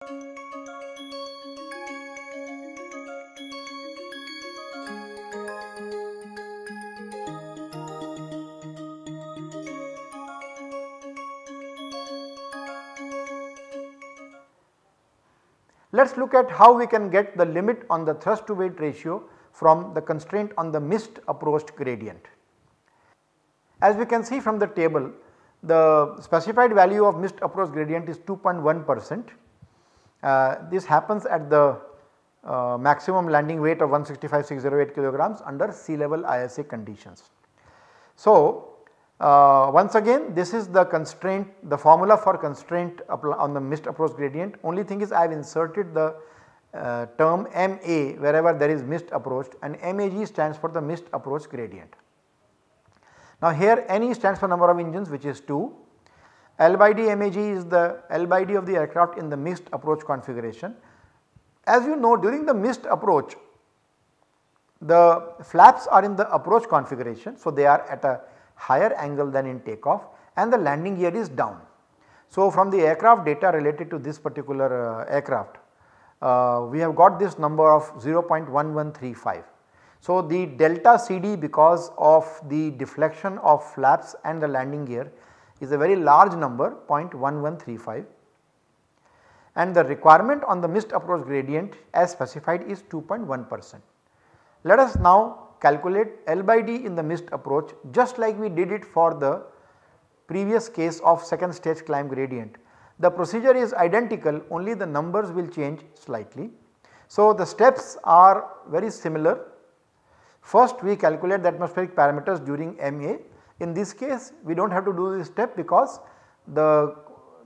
Let us look at how we can get the limit on the thrust to weight ratio from the constraint on the missed approached gradient. As we can see from the table, the specified value of missed approach gradient is 2.1 percent uh, this happens at the uh, maximum landing weight of 165,608 kilograms under sea level ISA conditions. So, uh, once again this is the constraint the formula for constraint on the missed approach gradient only thing is I have inserted the uh, term MA wherever there is missed approach and MAG stands for the missed approach gradient. Now here NE stands for number of engines which is 2 L by D MAG is the L by D of the aircraft in the missed approach configuration. As you know during the missed approach the flaps are in the approach configuration. So, they are at a higher angle than in takeoff and the landing gear is down. So, from the aircraft data related to this particular uh, aircraft uh, we have got this number of 0.1135. So, the delta CD because of the deflection of flaps and the landing gear is a very large number 0.1135 and the requirement on the missed approach gradient as specified is 2.1 percent. Let us now calculate L by D in the missed approach just like we did it for the previous case of second stage climb gradient. The procedure is identical only the numbers will change slightly. So, the steps are very similar. First we calculate the atmospheric parameters during MA in this case we do not have to do this step because the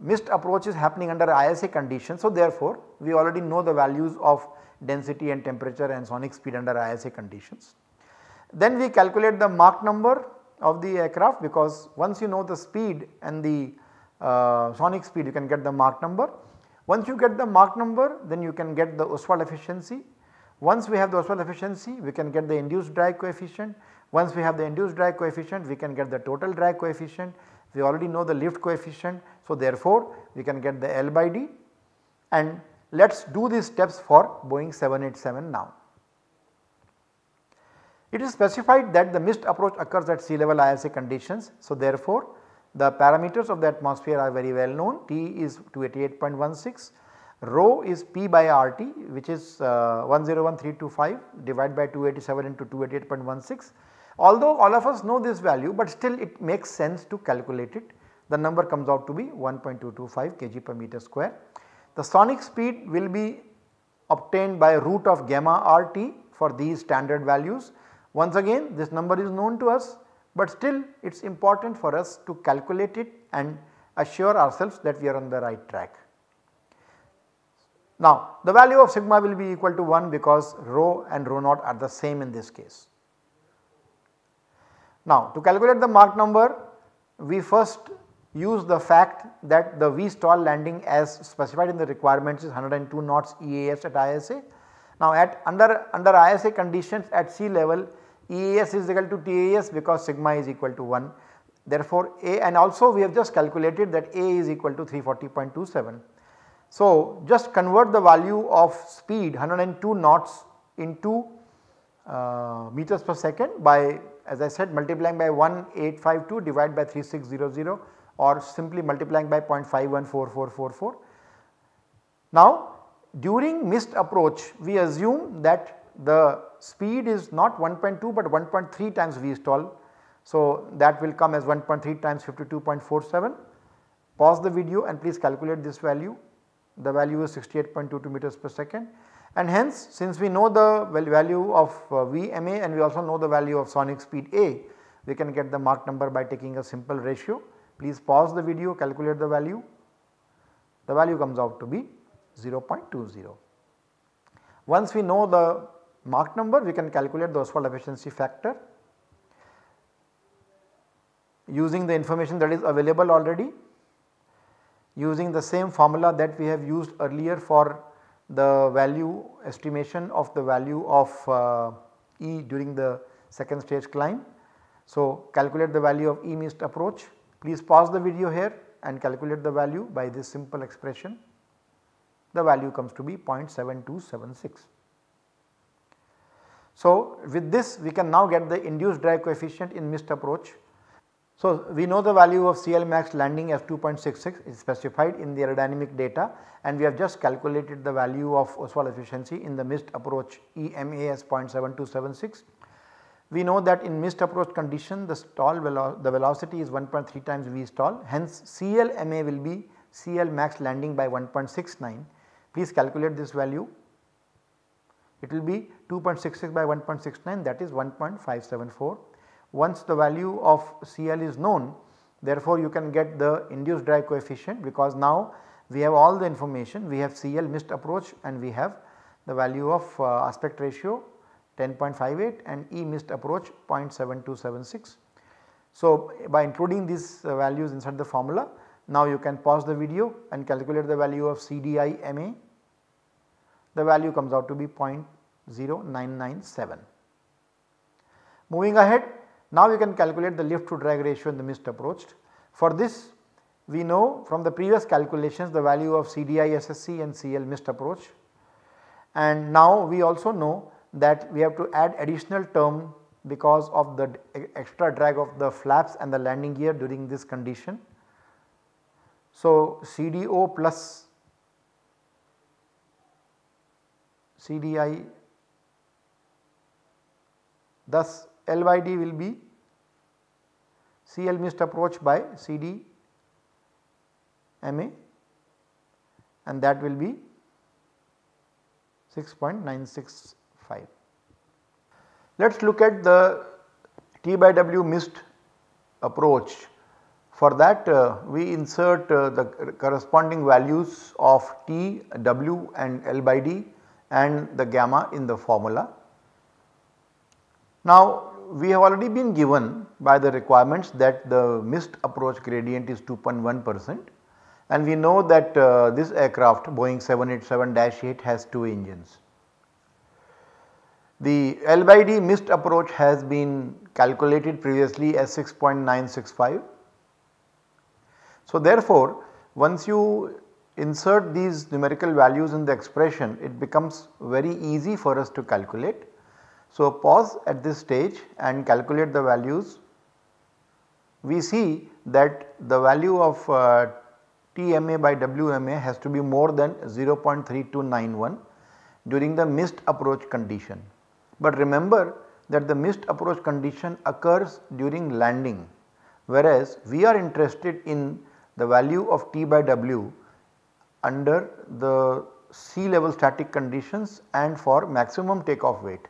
mist approach is happening under ISA condition. So therefore we already know the values of density and temperature and sonic speed under ISA conditions. Then we calculate the Mach number of the aircraft because once you know the speed and the uh, sonic speed you can get the Mach number. Once you get the Mach number then you can get the Oswald efficiency. Once we have the Oswald efficiency we can get the induced drag coefficient. Once we have the induced drag coefficient we can get the total drag coefficient, we already know the lift coefficient. So therefore, we can get the L by D and let us do these steps for Boeing 787 now. It is specified that the missed approach occurs at sea level ISA conditions. So therefore, the parameters of the atmosphere are very well known T is 288.16, rho is P by RT which is uh, 101325 divided by 287 into 288.16 Although all of us know this value but still it makes sense to calculate it. The number comes out to be 1.225 kg per meter square. The sonic speed will be obtained by root of gamma RT for these standard values. Once again this number is known to us but still it is important for us to calculate it and assure ourselves that we are on the right track. Now the value of sigma will be equal to 1 because rho and rho naught are the same in this case. Now to calculate the Mach number we first use the fact that the V stall landing as specified in the requirements is 102 knots EAS at ISA. Now at under, under ISA conditions at sea level EAS is equal to TAS because sigma is equal to 1. Therefore A and also we have just calculated that A is equal to 340.27. So just convert the value of speed 102 knots into uh, meters per second by as I said multiplying by 1852 divided by 3600 or simply multiplying by 0.514444. Now during missed approach we assume that the speed is not 1.2 but 1.3 times V stall, So that will come as 1.3 times 52.47. Pause the video and please calculate this value. The value is 68.22 meters per second. And hence since we know the value of uh, Vma and we also know the value of sonic speed A, we can get the Mach number by taking a simple ratio. Please pause the video, calculate the value. The value comes out to be 0.20. Once we know the Mach number, we can calculate the Oswald efficiency factor using the information that is available already using the same formula that we have used earlier for the value estimation of the value of uh, E during the second stage climb. So, calculate the value of E missed approach. Please pause the video here and calculate the value by this simple expression. The value comes to be 0.7276. So, with this we can now get the induced drag coefficient in missed approach so, we know the value of CLmax landing F 2.66 is specified in the aerodynamic data and we have just calculated the value of Oswald efficiency in the missed approach EMA as 0.7276. We know that in missed approach condition the stall velo the velocity is 1.3 times V stall hence CLMA will be CLmax landing by 1.69. Please calculate this value it will be 2.66 by 1.69 that is 1.574 once the value of CL is known therefore you can get the induced drag coefficient because now we have all the information we have CL missed approach and we have the value of uh, aspect ratio 10.58 and E missed approach 0.7276. So, by including these uh, values inside the formula now you can pause the video and calculate the value of CDI MA the value comes out to be 0.0997. Moving ahead now you can calculate the lift to drag ratio in the missed approached. For this we know from the previous calculations the value of CDI SSC and CL missed approach and now we also know that we have to add additional term because of the extra drag of the flaps and the landing gear during this condition. So, CDO plus CDI thus L by D will be CL missed approach by CD MA and that will be 6.965. Let us look at the T by W missed approach. For that uh, we insert uh, the corresponding values of T, W and L by D and the gamma in the formula. Now we have already been given by the requirements that the missed approach gradient is 2.1 percent and we know that uh, this aircraft Boeing 787-8 has two engines. The L by D missed approach has been calculated previously as 6.965. So therefore, once you insert these numerical values in the expression, it becomes very easy for us to calculate so, pause at this stage and calculate the values. We see that the value of uh, TMA by WMA has to be more than 0.3291 during the missed approach condition. But remember that the missed approach condition occurs during landing whereas we are interested in the value of T by W under the sea level static conditions and for maximum takeoff weight.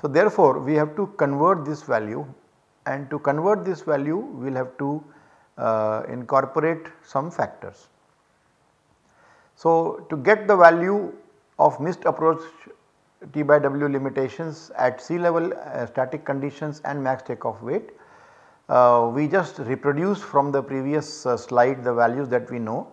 So, therefore, we have to convert this value and to convert this value we will have to uh, incorporate some factors. So, to get the value of missed approach T by W limitations at sea level uh, static conditions and max takeoff weight, uh, we just reproduce from the previous uh, slide the values that we know.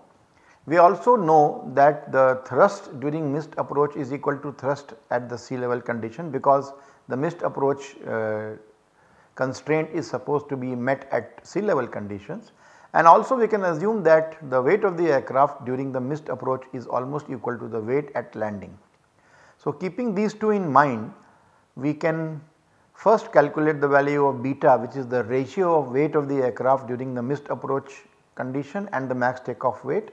We also know that the thrust during missed approach is equal to thrust at the sea level condition because the mist approach uh, constraint is supposed to be met at sea level conditions and also we can assume that the weight of the aircraft during the mist approach is almost equal to the weight at landing. So keeping these two in mind we can first calculate the value of beta which is the ratio of weight of the aircraft during the mist approach condition and the max takeoff weight.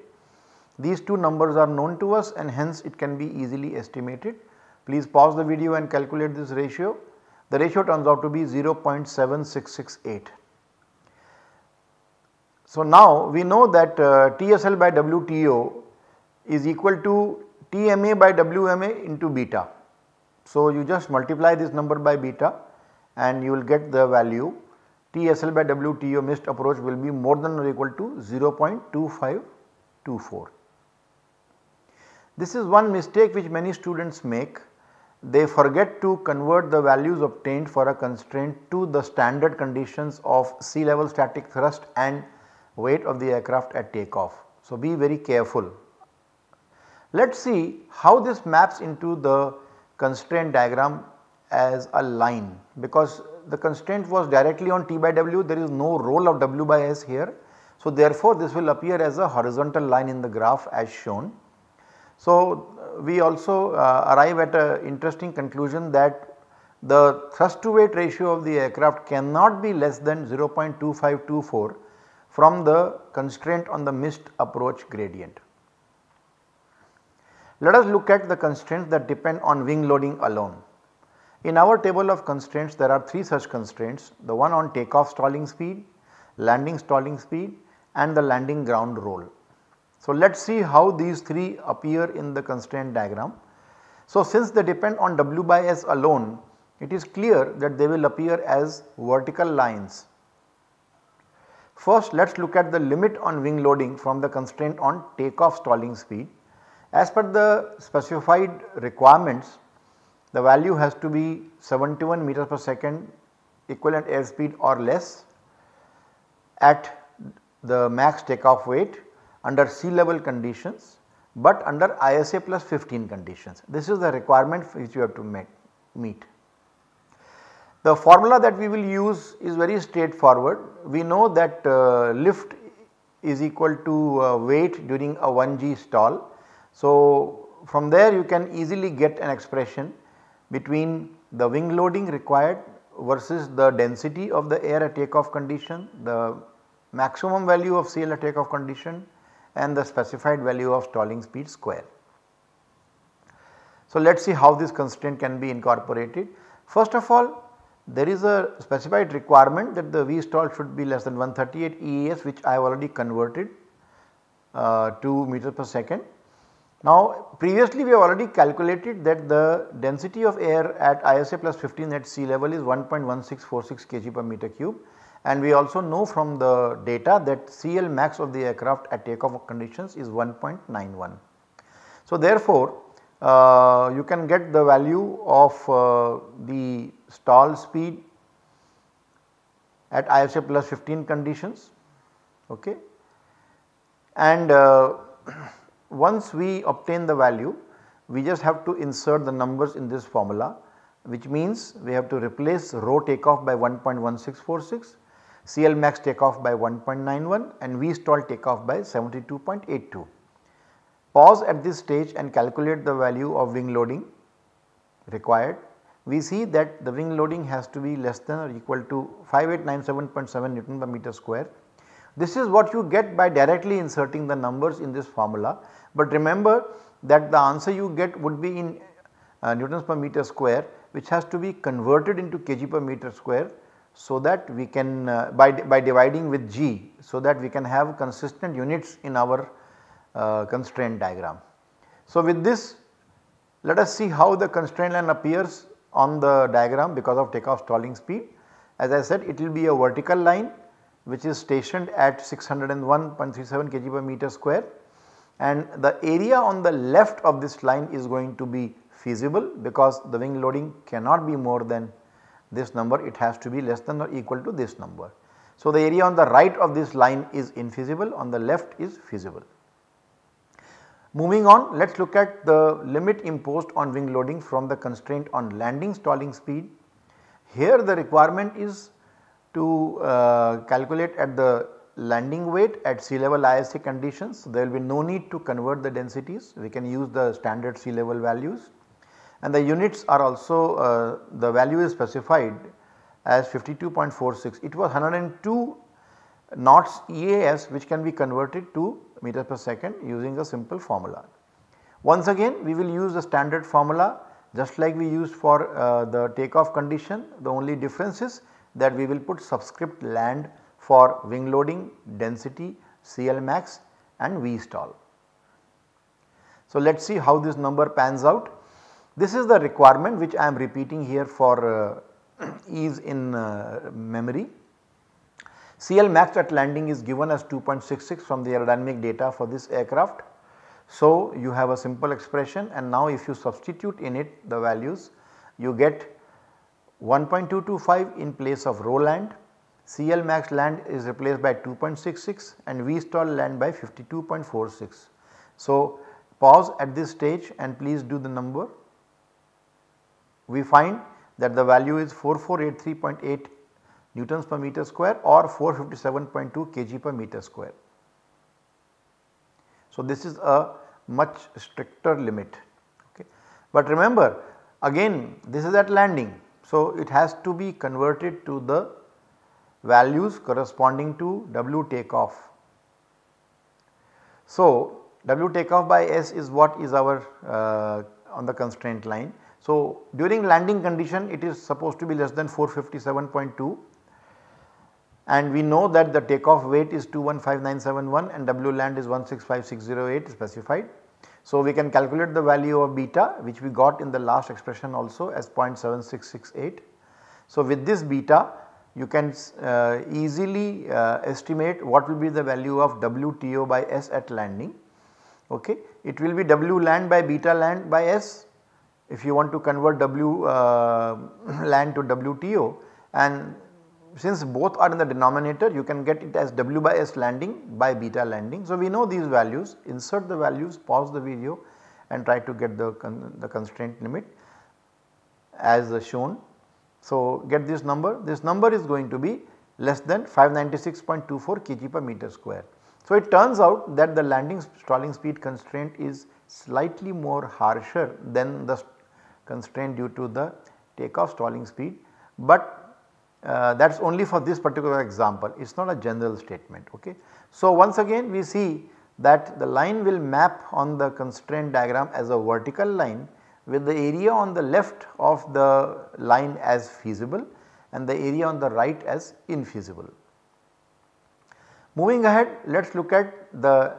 These two numbers are known to us and hence it can be easily estimated. Please pause the video and calculate this ratio. The ratio turns out to be 0.7668. So now we know that uh, TSL by WTO is equal to TMA by WMA into beta. So you just multiply this number by beta and you will get the value TSL by WTO missed approach will be more than or equal to 0.2524. This is one mistake which many students make they forget to convert the values obtained for a constraint to the standard conditions of sea level static thrust and weight of the aircraft at takeoff. So, be very careful. Let us see how this maps into the constraint diagram as a line because the constraint was directly on T by W there is no role of W by S here. So, therefore, this will appear as a horizontal line in the graph as shown. So, we also uh, arrive at an interesting conclusion that the thrust to weight ratio of the aircraft cannot be less than 0.2524 from the constraint on the missed approach gradient. Let us look at the constraints that depend on wing loading alone. In our table of constraints there are 3 such constraints the one on takeoff stalling speed, landing stalling speed and the landing ground roll. So, let us see how these 3 appear in the constraint diagram. So, since they depend on W by S alone, it is clear that they will appear as vertical lines. First, let us look at the limit on wing loading from the constraint on takeoff stalling speed. As per the specified requirements, the value has to be 71 meters per second equivalent airspeed or less at the max takeoff weight under sea level conditions but under ISA plus 15 conditions. This is the requirement which you have to make, meet. The formula that we will use is very straightforward. We know that uh, lift is equal to uh, weight during a 1G stall. So, from there you can easily get an expression between the wing loading required versus the density of the air at takeoff condition, the maximum value of CL at takeoff condition and the specified value of stalling speed square. So, let us see how this constraint can be incorporated. First of all there is a specified requirement that the V stall should be less than 138 EAS which I have already converted uh, to meter per second. Now previously we have already calculated that the density of air at ISA plus 15 at sea level is 1.1646 kg per meter cube and we also know from the data that CL max of the aircraft at takeoff conditions is 1.91. So therefore, uh, you can get the value of uh, the stall speed at IFC plus 15 conditions okay. And uh, once we obtain the value we just have to insert the numbers in this formula which means we have to replace rho takeoff by 1.1646 CL take off by 1.91 and V take off by 72.82. Pause at this stage and calculate the value of wing loading required. We see that the wing loading has to be less than or equal to 5897.7 Newton per meter square. This is what you get by directly inserting the numbers in this formula, but remember that the answer you get would be in uh, Newtons per meter square which has to be converted into kg per meter square so that we can uh, by, by dividing with G so that we can have consistent units in our uh, constraint diagram. So with this let us see how the constraint line appears on the diagram because of takeoff stalling speed. As I said it will be a vertical line which is stationed at 601.37 kg per meter square and the area on the left of this line is going to be feasible because the wing loading cannot be more than this number it has to be less than or equal to this number. So, the area on the right of this line is infeasible on the left is feasible. Moving on let us look at the limit imposed on wing loading from the constraint on landing stalling speed. Here the requirement is to uh, calculate at the landing weight at sea level ISA conditions. There will be no need to convert the densities we can use the standard sea level values and the units are also uh, the value is specified as 52.46. It was 102 knots EAS which can be converted to meters per second using a simple formula. Once again we will use the standard formula just like we used for uh, the takeoff condition the only difference is that we will put subscript land for wing loading, density, CL max and V stall. So, let us see how this number pans out this is the requirement which I am repeating here for uh, ease in uh, memory. CL max at landing is given as 2.66 from the aerodynamic data for this aircraft. So, you have a simple expression and now if you substitute in it the values you get 1.225 in place of row land, CL max land is replaced by 2.66 and V stall land by 52.46. So, pause at this stage and please do the number we find that the value is 4483.8 newtons per meter square or 457.2 kg per meter square. So, this is a much stricter limit. Okay. But remember again this is at landing. So, it has to be converted to the values corresponding to W takeoff. So, W takeoff by S is what is our uh, on the constraint line so, during landing condition it is supposed to be less than 457.2 and we know that the takeoff weight is 215971 and W land is 165608 specified. So, we can calculate the value of beta which we got in the last expression also as 0.7668. So, with this beta you can uh, easily uh, estimate what will be the value of WTO by S at landing. Okay. It will be W land by beta land by S if you want to convert W uh, land to WTO and since both are in the denominator you can get it as W by S landing by beta landing. So we know these values insert the values pause the video and try to get the, con the constraint limit as shown. So get this number this number is going to be less than 596.24 kg per meter square. So it turns out that the landing stalling speed constraint is slightly more harsher than the constraint due to the takeoff stalling speed but uh, that is only for this particular example it is not a general statement ok. So once again we see that the line will map on the constraint diagram as a vertical line with the area on the left of the line as feasible and the area on the right as infeasible. Moving ahead let us look at the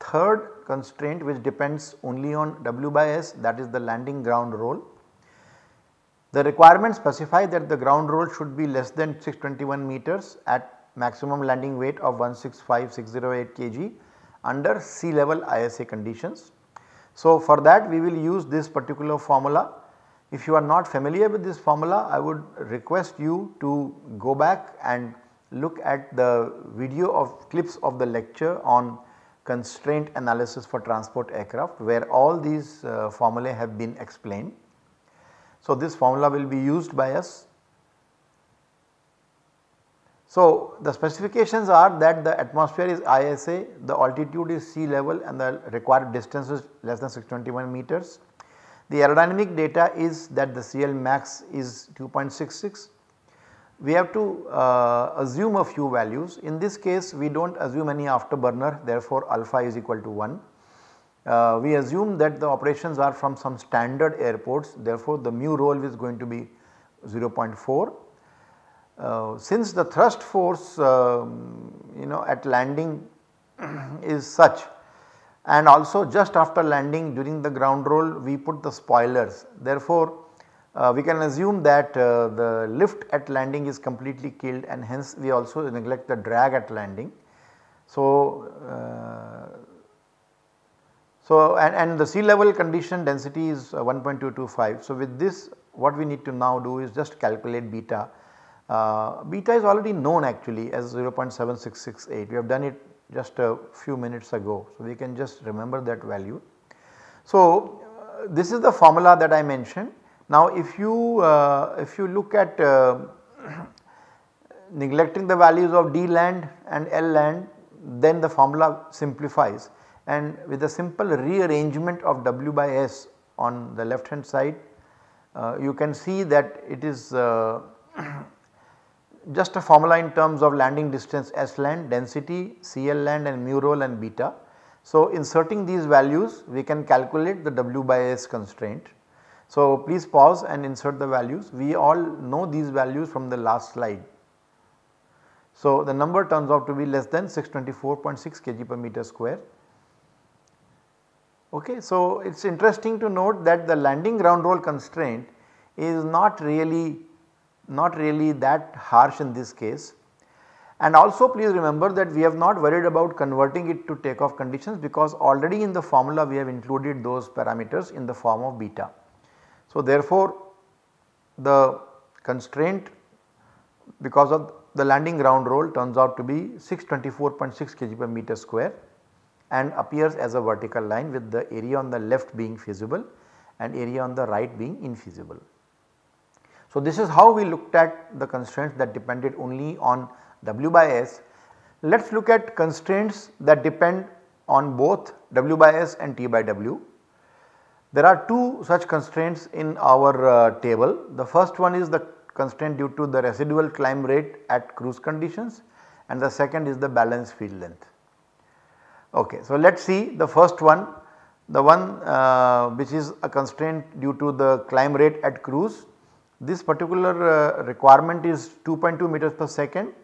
third constraint which depends only on W by S that is the landing ground roll. The requirement specify that the ground roll should be less than 621 meters at maximum landing weight of 165608 kg under sea level ISA conditions. So, for that we will use this particular formula. If you are not familiar with this formula, I would request you to go back and look at the video of clips of the lecture on constraint analysis for transport aircraft where all these uh, formulae have been explained. So, this formula will be used by us. So, the specifications are that the atmosphere is ISA, the altitude is sea level and the required distance is less than 621 meters. The aerodynamic data is that the CL max is 2.66 we have to uh, assume a few values. In this case we do not assume any afterburner therefore alpha is equal to 1. Uh, we assume that the operations are from some standard airports therefore the mu roll is going to be 0.4. Uh, since the thrust force um, you know at landing is such and also just after landing during the ground roll we put the spoilers therefore uh, we can assume that uh, the lift at landing is completely killed and hence we also neglect the drag at landing. So, uh, so and, and the sea level condition density is uh, 1.225. So, with this what we need to now do is just calculate beta. Uh, beta is already known actually as 0.7668 we have done it just a few minutes ago. So, we can just remember that value. So, uh, this is the formula that I mentioned now if you uh, if you look at uh, neglecting the values of D land and L land then the formula simplifies and with a simple rearrangement of W by S on the left hand side uh, you can see that it is uh, just a formula in terms of landing distance S land, density, CL land and mu roll and beta. So inserting these values we can calculate the W by S constraint so, please pause and insert the values. We all know these values from the last slide. So, the number turns out to be less than 624.6 kg per meter square. Okay, so, it is interesting to note that the landing ground roll constraint is not really not really that harsh in this case. And also please remember that we have not worried about converting it to takeoff conditions because already in the formula we have included those parameters in the form of beta. So, therefore, the constraint because of the landing ground roll turns out to be 624.6 kg per meter square and appears as a vertical line with the area on the left being feasible and area on the right being infeasible. So, this is how we looked at the constraints that depended only on W by S. Let us look at constraints that depend on both W by S and T by W. There are two such constraints in our uh, table. The first one is the constraint due to the residual climb rate at cruise conditions and the second is the balance field length. Okay, so let us see the first one, the one uh, which is a constraint due to the climb rate at cruise. This particular uh, requirement is 2.2 meters per second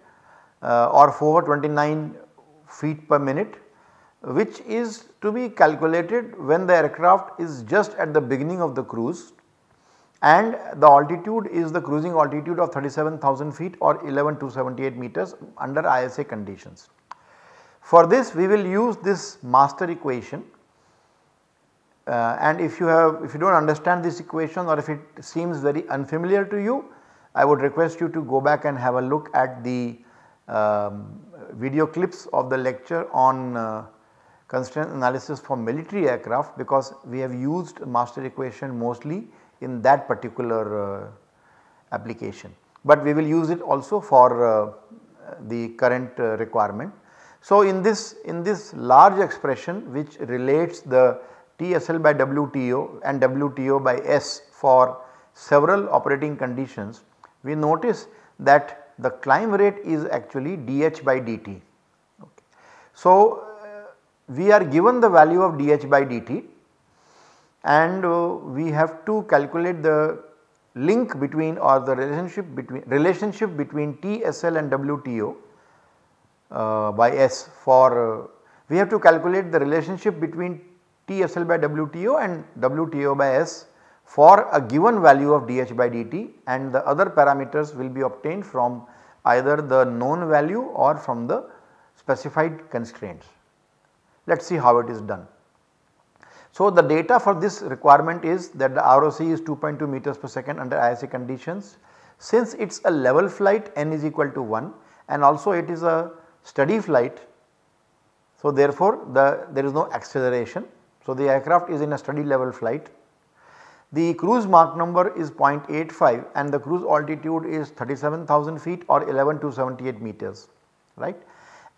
uh, or 429 feet per minute which is to be calculated when the aircraft is just at the beginning of the cruise and the altitude is the cruising altitude of 37,000 feet or 11,278 meters under ISA conditions. For this we will use this master equation uh, and if you have if you do not understand this equation or if it seems very unfamiliar to you I would request you to go back and have a look at the um, video clips of the lecture on uh, constraint analysis for military aircraft because we have used master equation mostly in that particular uh, application, but we will use it also for uh, the current uh, requirement. So, in this in this large expression which relates the TSL by WTO and WTO by S for several operating conditions, we notice that the climb rate is actually dH by dt. Okay. So, we are given the value of dH by dt and uh, we have to calculate the link between or the relationship between relationship between TSL and WTO uh, by S for uh, we have to calculate the relationship between TSL by WTO and WTO by S for a given value of dH by dt and the other parameters will be obtained from either the known value or from the specified constraints. Let us see how it is done. So the data for this requirement is that the ROC is 2.2 meters per second under ISA conditions. Since it is a level flight n is equal to 1 and also it is a steady flight. So therefore the, there is no acceleration. So the aircraft is in a steady level flight. The cruise Mach number is 0.85 and the cruise altitude is 37,000 feet or 11 to 78 meters right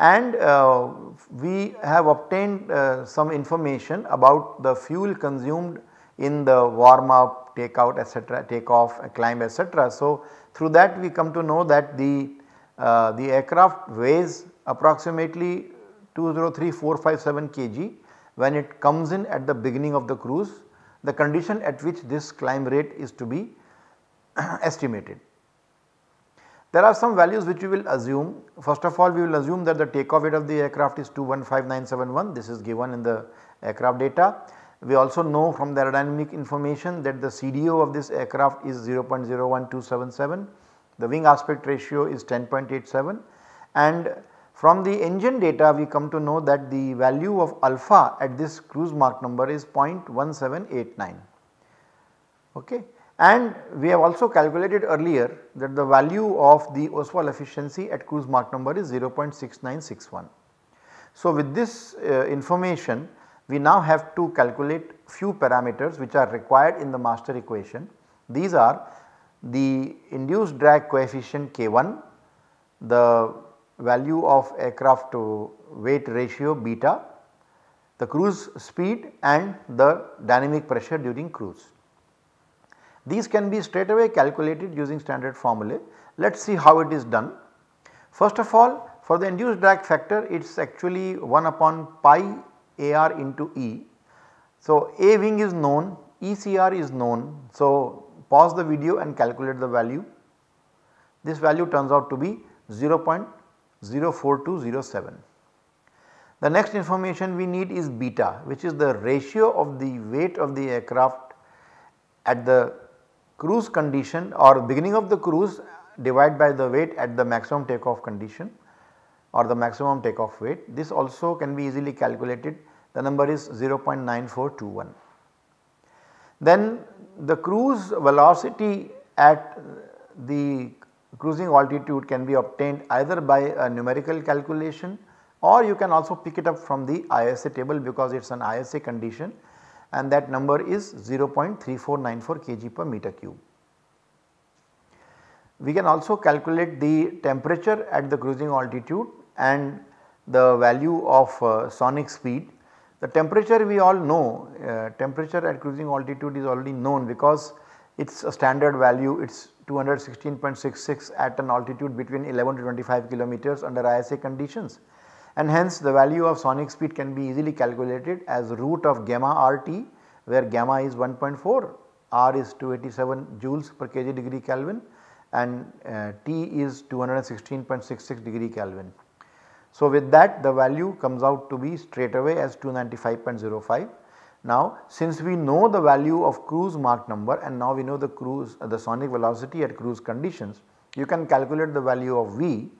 and uh, we have obtained uh, some information about the fuel consumed in the warm up, take out etc, take off, climb etc. So, through that we come to know that the, uh, the aircraft weighs approximately 203457 kg when it comes in at the beginning of the cruise the condition at which this climb rate is to be estimated. There are some values which we will assume. First of all, we will assume that the takeoff weight of the aircraft is 215971. This is given in the aircraft data. We also know from the aerodynamic information that the CDO of this aircraft is 0.01277. The wing aspect ratio is 10.87 and from the engine data we come to know that the value of alpha at this cruise Mach number is 0.1789. Okay. And we have also calculated earlier that the value of the Oswald efficiency at cruise Mach number is 0.6961. So with this uh, information we now have to calculate few parameters which are required in the master equation. These are the induced drag coefficient K1, the value of aircraft to weight ratio beta, the cruise speed and the dynamic pressure during cruise. These can be straight away calculated using standard formulae. Let us see how it is done. First of all for the induced drag factor it is actually 1 upon pi AR into E. So, A wing is known, ECR is known. So, pause the video and calculate the value. This value turns out to be 0.04207. The next information we need is beta which is the ratio of the weight of the aircraft at the cruise condition or beginning of the cruise divide by the weight at the maximum takeoff condition or the maximum takeoff weight. This also can be easily calculated the number is 0.9421. Then the cruise velocity at the cruising altitude can be obtained either by a numerical calculation or you can also pick it up from the ISA table because it is an ISA condition and that number is 0.3494 kg per meter cube. We can also calculate the temperature at the cruising altitude and the value of uh, sonic speed. The temperature we all know, uh, temperature at cruising altitude is already known because it is a standard value, it is 216.66 at an altitude between 11 to 25 kilometers under ISA conditions and hence the value of sonic speed can be easily calculated as root of gamma RT where gamma is 1.4, R is 287 joules per kg degree Kelvin and uh, T is 216.66 degree Kelvin. So, with that the value comes out to be straight away as 295.05. Now, since we know the value of cruise Mach number and now we know the cruise uh, the sonic velocity at cruise conditions, you can calculate the value of V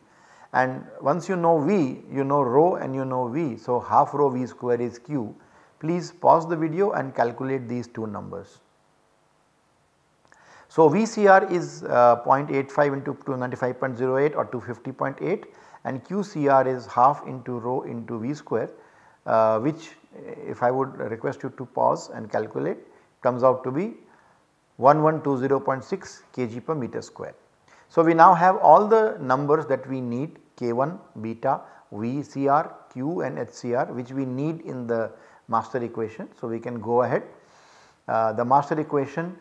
and once you know V you know rho and you know V. So, half rho V square is Q. Please pause the video and calculate these two numbers. So, VCR is uh, 0.85 into 295.08 or 250.8 and QCR is half into rho into V square uh, which uh, if I would request you to pause and calculate comes out to be 1120.6 kg per meter square. So, we now have all the numbers that we need K1 beta VCR Q and HCR which we need in the master equation. So, we can go ahead. Uh, the master equation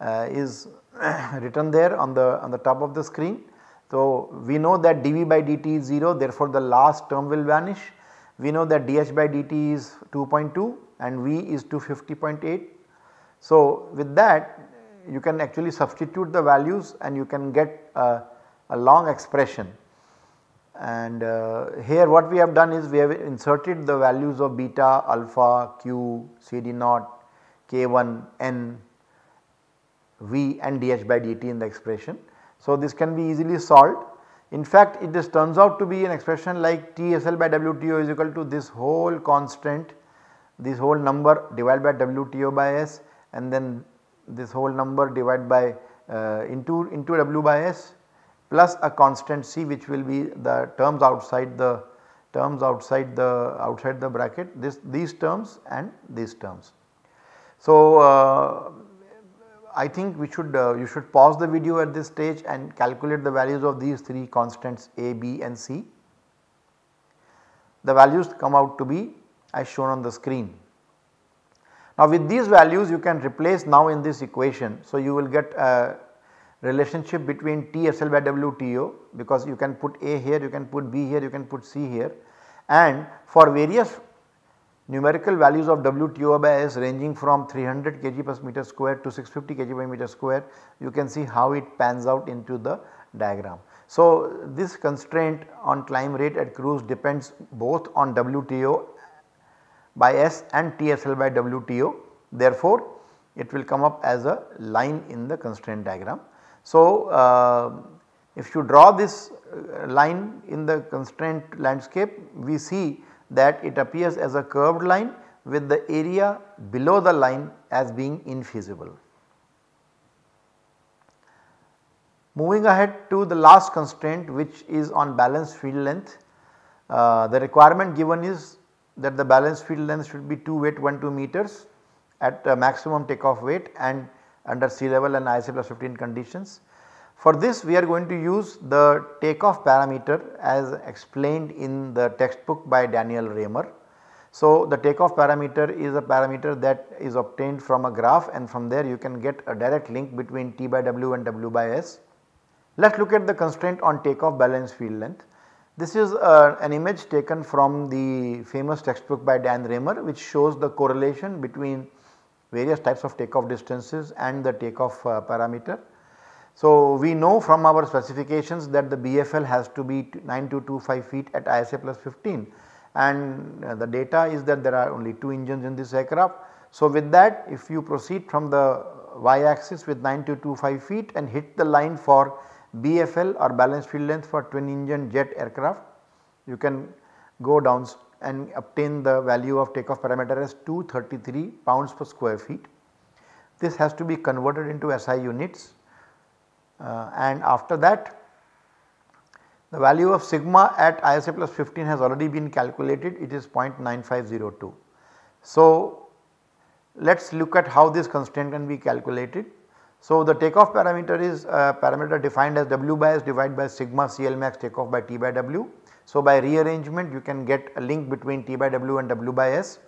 uh, is written there on the on the top of the screen. So, we know that dV by dt is 0 therefore, the last term will vanish. We know that dH by dt is 2.2 and V is 250.8. So, with that you can actually substitute the values and you can get a, a long expression and uh, here what we have done is we have inserted the values of beta, alpha, q, cd naught, k1, n, v and dh by dt in the expression. So, this can be easily solved. In fact, it just turns out to be an expression like TSL by WTO is equal to this whole constant, this whole number divided by WTO by S and then this whole number divided by uh, into, into W by S plus a constant C which will be the terms outside the terms outside the outside the bracket this these terms and these terms. So, uh, I think we should uh, you should pause the video at this stage and calculate the values of these three constants A, B and C. The values come out to be as shown on the screen. Now with these values you can replace now in this equation. So you will get uh, relationship between TSL by WTO because you can put A here, you can put B here, you can put C here and for various numerical values of WTO by S ranging from 300 kg per meter square to 650 kg per meter square you can see how it pans out into the diagram. So, this constraint on climb rate at cruise depends both on WTO by S and TSL by WTO. Therefore, it will come up as a line in the constraint diagram. So, uh, if you draw this uh, line in the constraint landscape we see that it appears as a curved line with the area below the line as being infeasible. Moving ahead to the last constraint which is on balanced field length. Uh, the requirement given is that the balanced field length should be 2 weight 1 2 meters at uh, maximum takeoff weight and under sea level and ISA plus 15 conditions. For this we are going to use the takeoff parameter as explained in the textbook by Daniel Raymer. So the takeoff parameter is a parameter that is obtained from a graph and from there you can get a direct link between T by W and W by S. Let us look at the constraint on takeoff balance field length. This is uh, an image taken from the famous textbook by Dan Raymer which shows the correlation between various types of takeoff distances and the takeoff uh, parameter. So, we know from our specifications that the BFL has to be 9225 feet at ISA plus 15 and uh, the data is that there are only 2 engines in this aircraft. So, with that if you proceed from the y axis with 9225 feet and hit the line for BFL or balanced field length for twin engine jet aircraft, you can go down and obtain the value of takeoff parameter as 233 pounds per square feet. This has to be converted into SI units uh, and after that the value of sigma at ISA plus 15 has already been calculated it is 0.9502. So let us look at how this constraint can be calculated. So the takeoff parameter is a parameter defined as W bias divided by sigma CL max takeoff by T by W so by rearrangement you can get a link between T by W and W by S.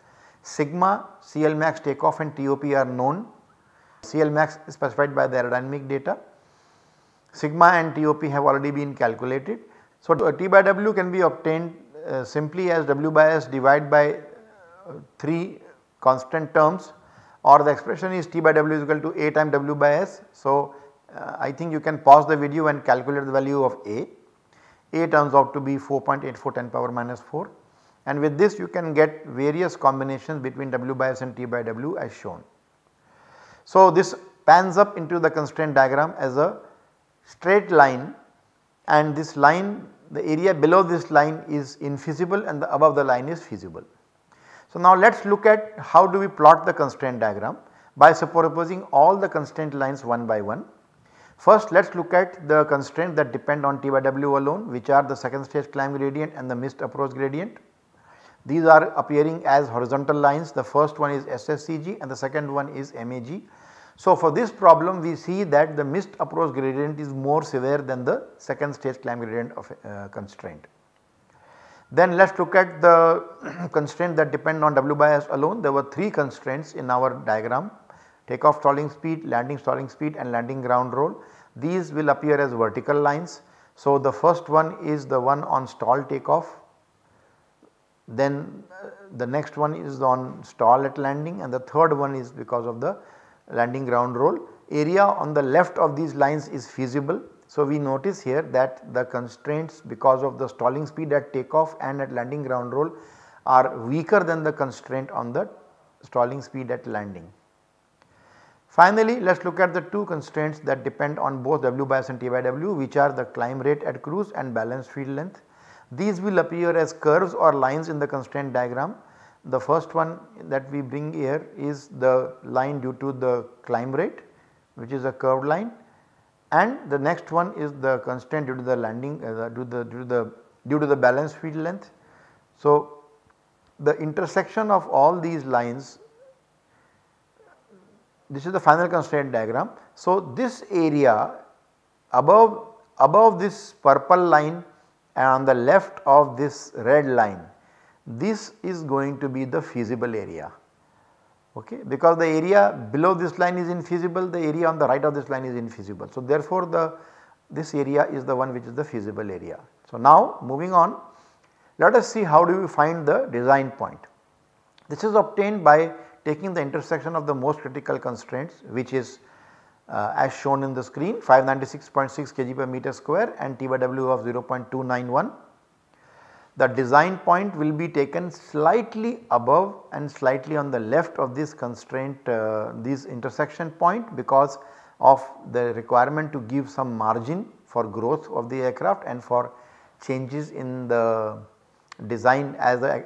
Sigma, CLmax takeoff and TOP are known. CLmax is specified by the aerodynamic data. Sigma and TOP have already been calculated. So T by W can be obtained uh, simply as W by S divided by uh, 3 constant terms or the expression is T by W is equal to A times W by S. So uh, I think you can pause the video and calculate the value of A. A turns out to be 4.84 10 power minus 4 and with this you can get various combinations between W by S and T by W as shown. So this pans up into the constraint diagram as a straight line and this line the area below this line is infeasible and the above the line is feasible. So now let us look at how do we plot the constraint diagram by superposing all the constraint lines one by one. First let us look at the constraints that depend on T by W alone which are the second stage climb gradient and the missed approach gradient. These are appearing as horizontal lines the first one is SSCG and the second one is MAG. So for this problem we see that the missed approach gradient is more severe than the second stage climb gradient of uh, constraint. Then let us look at the constraints that depend on W s alone there were 3 constraints in our diagram takeoff stalling speed, landing stalling speed and landing ground roll. These will appear as vertical lines. So, the first one is the one on stall takeoff, then uh, the next one is on stall at landing and the third one is because of the landing ground roll. Area on the left of these lines is feasible. So, we notice here that the constraints because of the stalling speed at takeoff and at landing ground roll are weaker than the constraint on the stalling speed at landing. Finally, let us look at the two constraints that depend on both W bias and T by W which are the climb rate at cruise and balance field length. These will appear as curves or lines in the constraint diagram. The first one that we bring here is the line due to the climb rate which is a curved line and the next one is the constraint due to the landing uh, due, the, due, the, due to the balance field length. So, the intersection of all these lines this is the final constraint diagram. So, this area above, above this purple line and on the left of this red line, this is going to be the feasible area okay because the area below this line is infeasible, the area on the right of this line is infeasible. So, therefore, the this area is the one which is the feasible area. So, now moving on let us see how do we find the design point. This is obtained by taking the intersection of the most critical constraints which is uh, as shown in the screen 596.6 kg per meter square and TYW of 0.291. The design point will be taken slightly above and slightly on the left of this constraint uh, this intersection point because of the requirement to give some margin for growth of the aircraft and for changes in the design as the,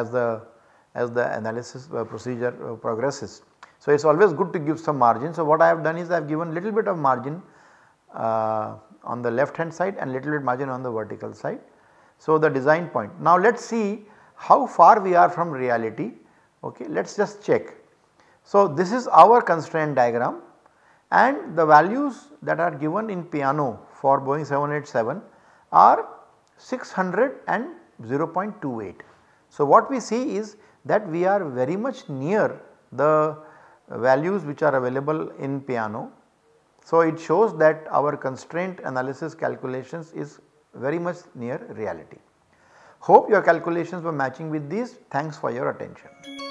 as the as the analysis uh, procedure uh, progresses. So, it is always good to give some margin. So, what I have done is I have given little bit of margin uh, on the left hand side and little bit margin on the vertical side. So, the design point. Now, let us see how far we are from reality okay let us just check. So, this is our constraint diagram and the values that are given in piano for Boeing 787 are 600 and 0.28. So, what we see is that we are very much near the values which are available in piano. So, it shows that our constraint analysis calculations is very much near reality. Hope your calculations were matching with these. Thanks for your attention.